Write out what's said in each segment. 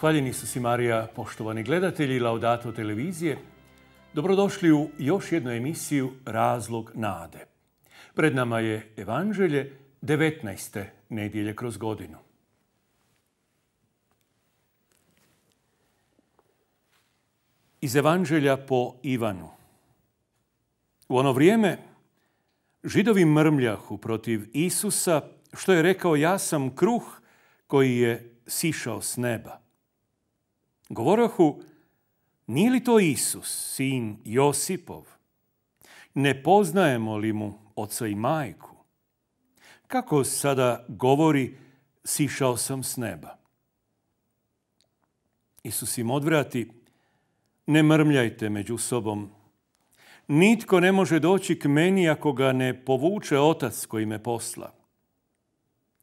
Hvaljeni su si Marija, poštovani gledatelji Laudato televizije. Dobrodošli u još jednu emisiju Razlog nade. Pred nama je Evanđelje 19. nedjelje kroz godinu. Iz Evanđelja po Ivanu. U ono vrijeme židovi mrmljahu protiv Isusa što je rekao ja sam kruh koji je sišao s neba. Govorohu, nije li to Isus, sin Josipov? Ne poznajemo li mu oca i majku? Kako sada govori, sišao sam s neba? Isus im odvrati, ne mrmljajte među sobom. Nitko ne može doći k meni ako ga ne povuče otac koji me posla.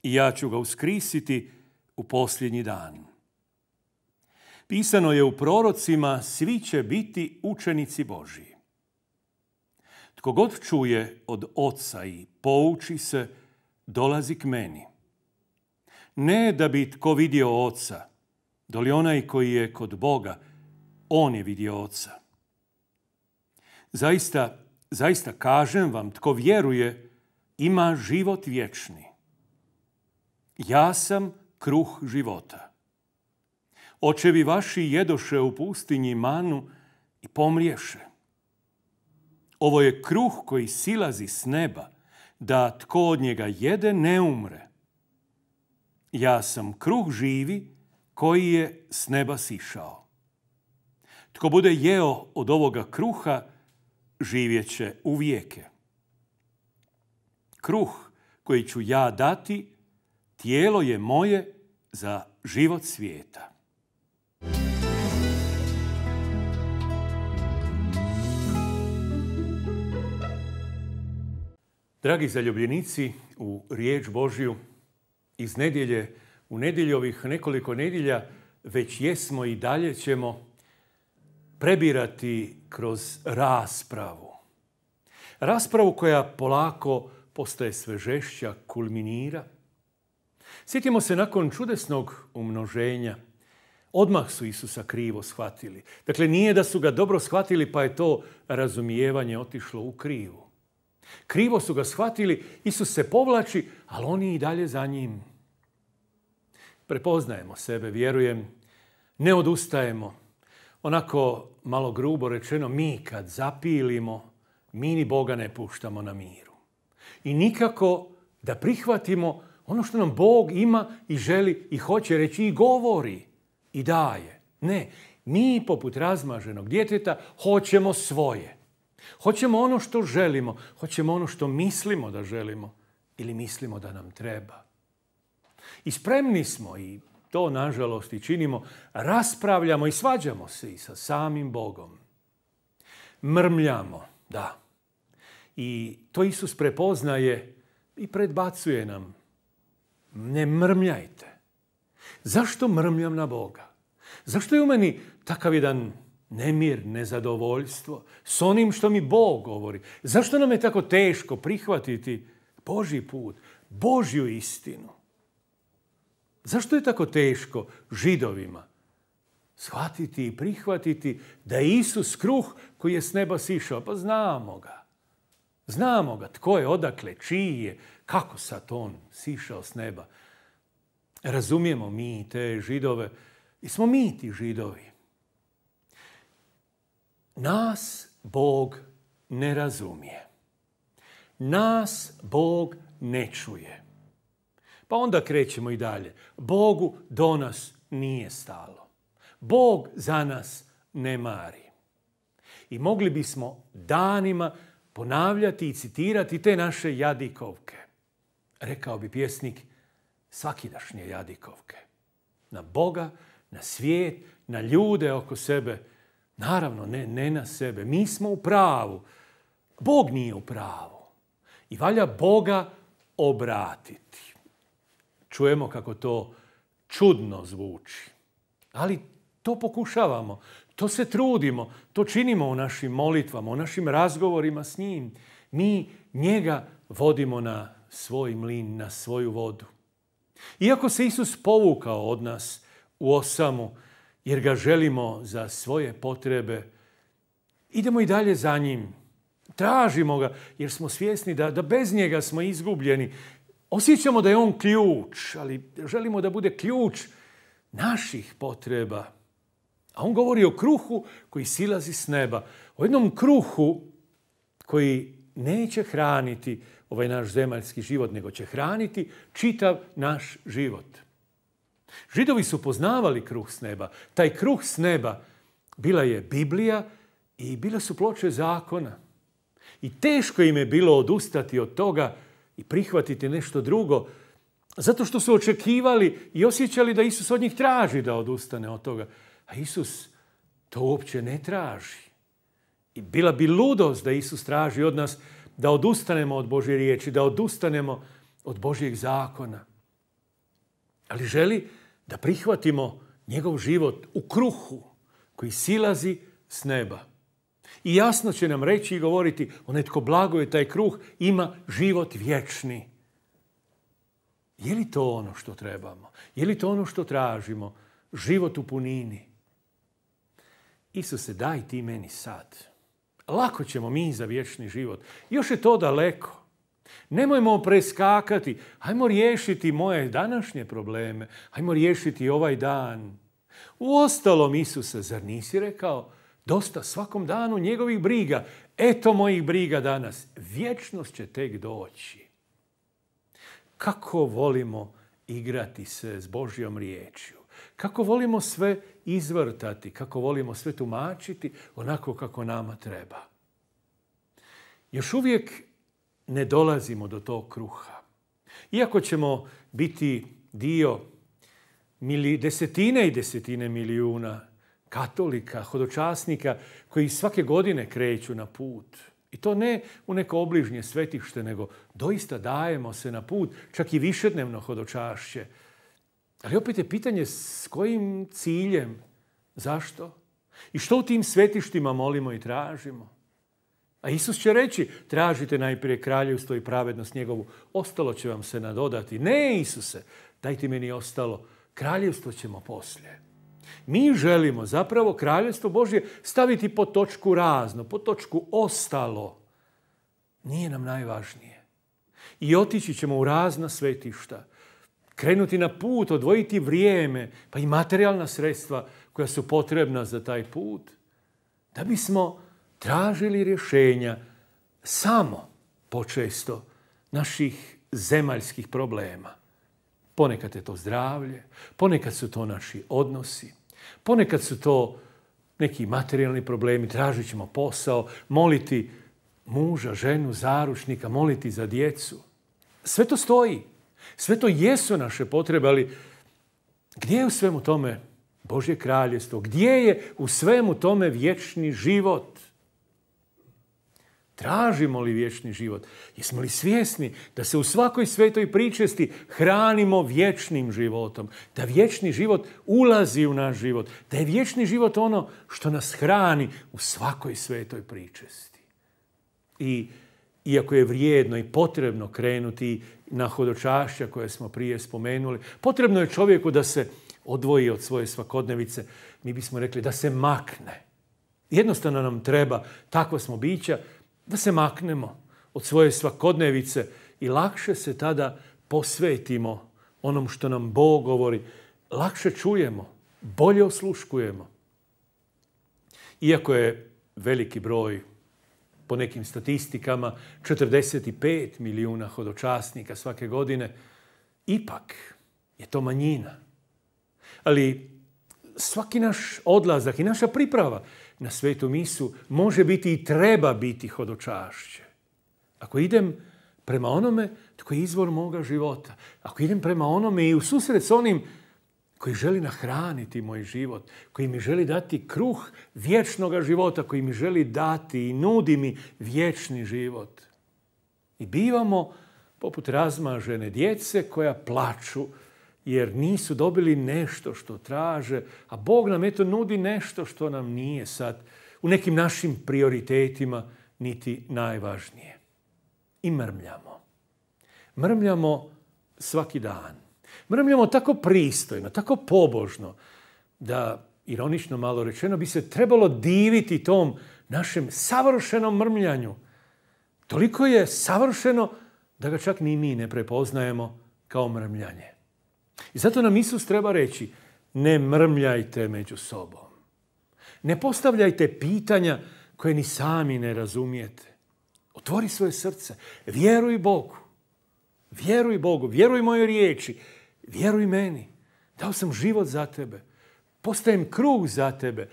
I ja ću ga uskrisiti u posljednji dan. Pisano je u prorocima, svi će biti učenici Božiji. Tko god čuje od oca i pouči se, dolazi k meni. Ne da bi tko vidio oca, doli onaj koji je kod Boga, on je vidio oca. Zaista, zaista kažem vam, tko vjeruje, ima život vječni. Ja sam kruh života. Očevi vaši jedoše u pustinji manu i pomriješe. Ovo je kruh koji silazi s neba, da tko od njega jede ne umre. Ja sam kruh živi koji je s neba sišao. Tko bude jeo od ovoga kruha, živjet će u vijeke. Kruh koji ću ja dati, tijelo je moje za život svijeta. Dragi zaljubljenici u riječ Božju, iz nedjelje u nedjeljovih nekoliko nedjelja već jesmo i dalje ćemo prebirati kroz raspravu. Raspravu koja polako postaje sve žešća, kulminira. Sjetimo se nakon čudesnog umnoženja. Odmah su Isusa krivo shvatili. Dakle, nije da su ga dobro shvatili pa je to razumijevanje otišlo u krivu. Krivo su ga shvatili, Isus se povlači, ali oni i dalje za njim. Prepoznajemo sebe, vjerujem, ne odustajemo. Onako malo grubo rečeno, mi kad zapilimo, mi ni Boga ne puštamo na miru. I nikako da prihvatimo ono što nam Bog ima i želi i hoće reći i govori i daje. Ne, mi poput razmaženog djeteta hoćemo svoje. Hoćemo ono što želimo, hoćemo ono što mislimo da želimo ili mislimo da nam treba. I spremni smo i to nažalost i činimo, raspravljamo i svađamo se i sa samim Bogom. Mrmljamo, da. I to Isus prepoznaje i predbacuje nam. Ne mrmljajte. Zašto mrmljam na Boga? Zašto je u meni takav jedan nemir, nezadovoljstvo s onim što mi Bog govori. Zašto nam je tako teško prihvatiti Boži put, Božju istinu? Zašto je tako teško židovima shvatiti i prihvatiti da je Isus kruh koji je s neba sišao? Pa znamo ga. Znamo ga tko je, odakle, čiji je, kako sad on sišao s neba. Razumijemo mi te židove i smo mi ti židovi. Nas Bog ne razumije. Nas Bog ne čuje. Pa onda krećemo i dalje. Bogu do nas nije stalo. Bog za nas ne mari. I mogli bismo danima ponavljati i citirati te naše jadikovke. Rekao bi pjesnik, svakidašnje jadikovke. Na Boga, na svijet, na ljude oko sebe – Naravno, ne, ne na sebe. Mi smo u pravu. Bog nije u pravu. I valja Boga obratiti. Čujemo kako to čudno zvuči. Ali to pokušavamo, to se trudimo, to činimo u našim molitvama, u našim razgovorima s njim. Mi njega vodimo na svoj mlin, na svoju vodu. Iako se Isus povukao od nas u osamu jer ga želimo za svoje potrebe, idemo i dalje za njim. Tražimo ga jer smo svjesni da, bez njega smo izgubljeni. Osjećamo da je on ključ, ali želimo da bude ključ naših potreba. A on govori o kruhu koji silazi s neba. O jednom kruhu koji neće hraniti ovaj naš zemaljski život, nego će hraniti čitav naš život. Židovi su poznavali kruh s neba. Taj kruh s neba bila je Biblija i bile su ploče zakona. I teško im je bilo odustati od toga i prihvatiti nešto drugo, zato što su očekivali i osjećali da Isus od njih traži da odustane od toga. A Isus to uopće ne traži. I bila bi ludost da Isus traži od nas da odustanemo od Božje riječi, da odustanemo od Božjeg zakona. Ali želi da prihvatimo njegov život u kruhu koji silazi s neba. I jasno će nam reći i govoriti, onaj tko je taj kruh ima život vječni. Je li to ono što trebamo? Je li to ono što tražimo? Život u punini. Isuse, daj ti meni sad. Lako ćemo mi za vječni život. Još je to daleko. Nemojmo preskakati. Hajmo riješiti moje današnje probleme. Hajmo riješiti ovaj dan. Uostalom, Isusa zar nisi rekao? Dosta svakom danu njegovih briga. Eto mojih briga danas. Vječnost će tek doći. Kako volimo igrati se s Božjom riječju. Kako volimo sve izvrtati, kako volimo sve tumačiti onako kako nama treba. Još uvijek ne dolazimo do tog kruha. Iako ćemo biti dio desetine i desetine milijuna katolika, hodočasnika koji svake godine kreću na put. I to ne u neko obližnje svetište, nego doista dajemo se na put, čak i višednevno hodočašće. Ali opet je pitanje s kojim ciljem, zašto? I što u tim svetištima molimo i tražimo? A Isus će reći, tražite najprije kraljevstvo i pravednost njegovu, ostalo će vam se nadodati. Ne, Isuse, dajte meni ostalo, kraljevstvo ćemo poslije. Mi želimo zapravo kraljevstvo Božje staviti po točku razno, po točku ostalo. Nije nam najvažnije. I otići ćemo u razna svetišta, krenuti na put, odvojiti vrijeme, pa i materijalna sredstva koja su potrebna za taj put, da bismo tražili rješenja samo počesto naših zemaljskih problema. Ponekad je to zdravlje, ponekad su to naši odnosi, ponekad su to neki materijalni problemi, tražit ćemo posao, moliti muža, ženu, zaručnika, moliti za djecu. Sve to stoji. Sve to jesu naše potrebe, ali gdje je u svemu tome Božje kraljestvo? Gdje je u svemu tome vječni život? Tražimo li vječni život? Jesmo li svjesni da se u svakoj svetoj pričesti hranimo vječnim životom? Da vječni život ulazi u naš život? Da je vječni život ono što nas hrani u svakoj svetoj pričesti? I iako je vrijedno i potrebno krenuti na hodočašća koje smo prije spomenuli, potrebno je čovjeku da se odvoji od svoje svakodnevice, mi bismo rekli da se makne. Jednostavno nam treba, takva smo bića, da se maknemo od svoje svakodnevice i lakše se tada posvetimo onom što nam Bog govori. Lakše čujemo, bolje osluškujemo. Iako je veliki broj, po nekim statistikama, 45 milijuna hodočasnika svake godine, ipak je to manjina. Ali svaki naš odlazak i naša priprava na svetu misu može biti i treba biti hodočašće. Ako idem prema onome tko je izvor moga života, ako idem prema onome i u susret s onim koji želi nahraniti moj život, koji mi želi dati kruh vječnoga života, koji mi želi dati i nudi mi vječni život. I bivamo poput razmažene djece koja plaču jer nisu dobili nešto što traže, a Bog nam eto nudi nešto što nam nije sad u nekim našim prioritetima niti najvažnije. I mrmljamo. Mrmljamo svaki dan. Mrmljamo tako pristojno, tako pobožno, da, ironično malo rečeno, bi se trebalo diviti tom našem savršenom mrmljanju. Toliko je savršeno da ga čak ni mi ne prepoznajemo kao mrmljanje. I zato nam Isus treba reći, ne mrmljajte među sobom. Ne postavljajte pitanja koje ni sami ne razumijete. Otvori svoje srce. Vjeruj Bogu. Vjeruj Bogu. Vjeruj mojoj riječi. Vjeruj meni. Dao sam život za tebe. Postajem krug za tebe.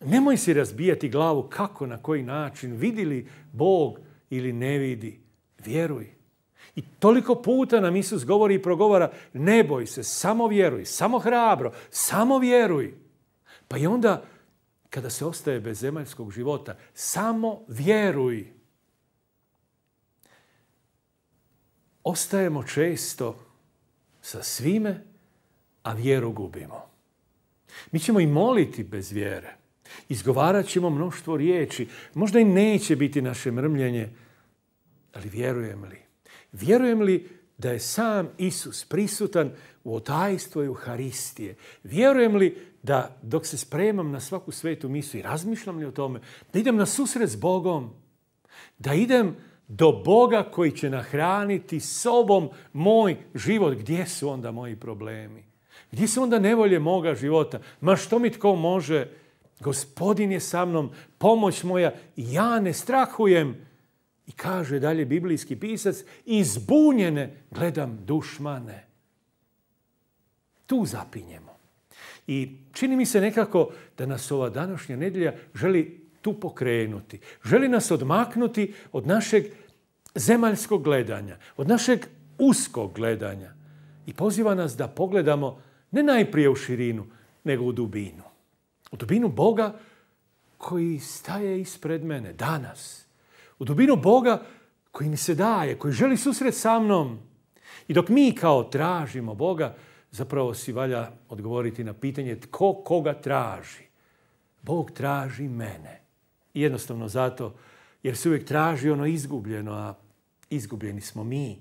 Nemoj si razbijati glavu kako, na koji način. Vidi li Bog ili ne vidi. Vjeruj. I toliko puta nam Isus govori i progovara, ne boj se, samo vjeruj, samo hrabro, samo vjeruj. Pa i onda, kada se ostaje bez zemaljskog života, samo vjeruj. Ostajemo često sa svime, a vjeru gubimo. Mi ćemo i moliti bez vjere. Izgovarat ćemo mnoštvo riječi. Možda i neće biti naše mrmljenje, ali vjerujem li? Vjerujem li da je sam Isus prisutan u otajstvu Euharistije? Vjerujem li da dok se spremam na svaku svetu misu i razmišljam li o tome, da idem na susret s Bogom, da idem do Boga koji će nahraniti sobom moj život. Gdje su onda moji problemi? Gdje su onda nevolje moga života? Ma što mi tko može? Gospodin je sa mnom, pomoć moja, ja ne strahujem i kaže dalje biblijski pisac, izbunjene gledam dušmane. Tu zapinjemo. I čini mi se nekako da nas ova današnja nedjelja želi tu pokrenuti. Želi nas odmaknuti od našeg zemaljskog gledanja, od našeg uskog gledanja. I poziva nas da pogledamo ne najprije u širinu, nego u dubinu. U dubinu Boga koji staje ispred mene danas u dubinu Boga koji mi se daje, koji želi susret sa mnom. I dok mi kao tražimo Boga, zapravo si valja odgovoriti na pitanje tko koga traži. Bog traži mene. I jednostavno zato jer se uvijek traži ono izgubljeno, a izgubljeni smo mi.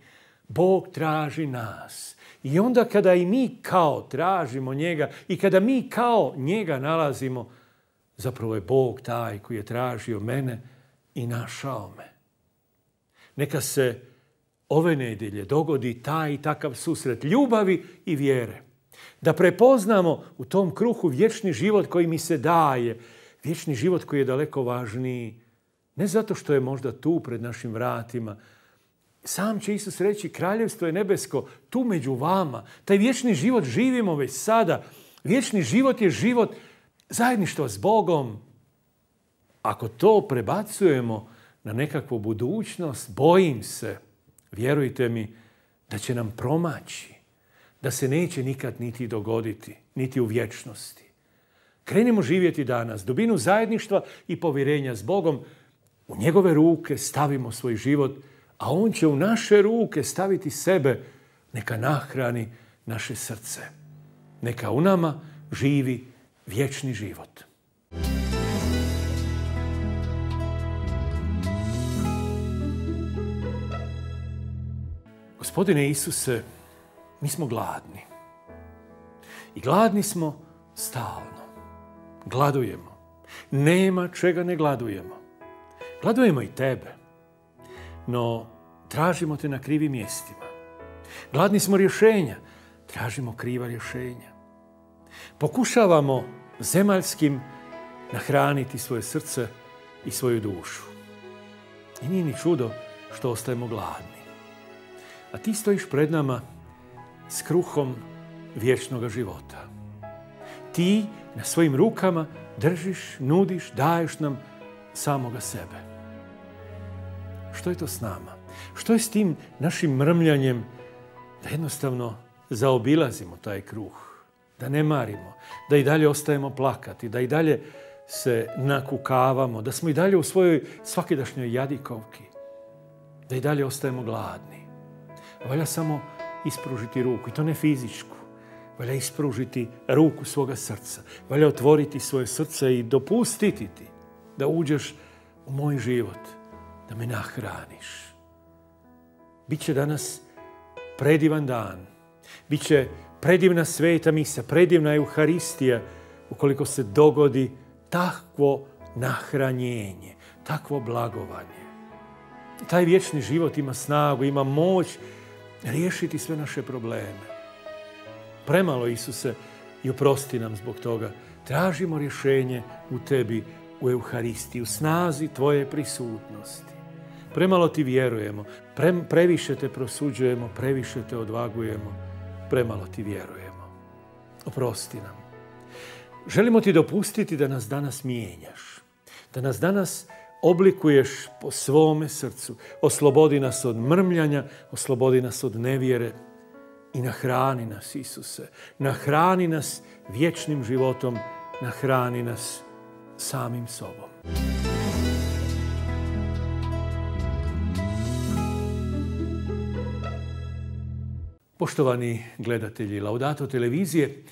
Bog traži nas. I onda kada i mi kao tražimo njega i kada mi kao njega nalazimo, zapravo je Bog taj koji je tražio mene, i našao me. Neka se ove nedjelje dogodi taj i takav susret ljubavi i vjere. Da prepoznamo u tom kruhu vječni život koji mi se daje, vječni život koji je daleko važniji, ne zato što je možda tu pred našim vratima, sam će Isus reći, kraljevstvo je nebesko, tu među vama. Taj vječni život živimo već sada. Vječni život je život zajedništva s Bogom, ako to prebacujemo na nekakvu budućnost, bojim se, vjerujte mi, da će nam promaći, da se neće nikad niti dogoditi, niti u vječnosti. Krenimo živjeti danas, dubinu zajedništva i povjerenja s Bogom, u njegove ruke stavimo svoj život, a on će u naše ruke staviti sebe, neka nahrani naše srce. Neka u nama živi vječni život. Gospodine Isuse, mi smo gladni. I gladni smo stalno. Gladujemo. Nema čega ne gladujemo. Gladujemo i tebe. No, tražimo te na krivim mjestima. Gladni smo rješenja. Tražimo kriva rješenja. Pokušavamo zemaljskim nahraniti svoje srce i svoju dušu. I nije ni čudo što ostajemo gladni a ti stojiš pred nama s kruhom vječnog života. Ti na svojim rukama držiš, nudiš, daješ nam samoga sebe. Što je to s nama? Što je s tim našim mrmljanjem da jednostavno zaobilazimo taj kruh, da ne marimo, da i dalje ostajemo plakati, da i dalje se nakukavamo, da smo i dalje u svojoj svakidašnjoj jadikovki, da i dalje ostajemo gladni. Valja samo ispružiti ruku, i to ne fizičku. Valja ispružiti ruku svoga srca. Valja otvoriti svoje srce i dopustiti ti da uđeš u moj život, da me nahraniš. Biće danas predivan dan. Biće predivna sveta misa, predivna Euharistija, ukoliko se dogodi takvo nahranjenje, takvo blagovanje. Taj vječni život ima snagu, ima moć riješiti sve naše probleme. Premalo Isuse i oprosti nam zbog toga. Tražimo rješenje u tebi, u Euharistiji, u snazi tvoje prisutnosti. Premalo ti vjerujemo, previše te prosuđujemo, previše te odvagujemo, premalo ti vjerujemo. Oprosti nam. Želimo ti dopustiti da nas danas mijenjaš, da nas danas oblikuješ po svome srcu. Oslobodi nas od mrmljanja, oslobodi nas od nevjere i nahrani nas, Isuse. Nahrani nas vječnim životom, nahrani nas samim sobom. Poštovani gledatelji Laudato televizije,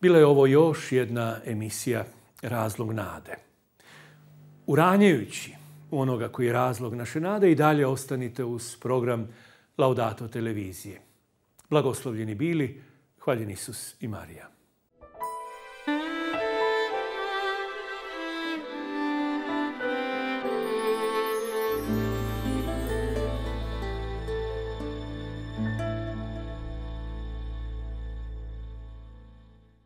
bila je ovo još jedna emisija Razlog nade uranjajući onoga koji je razlog naše nade i dalje ostanite uz program Laudato televizije. Blagoslovljeni bili, hvaljen Isus i Marija.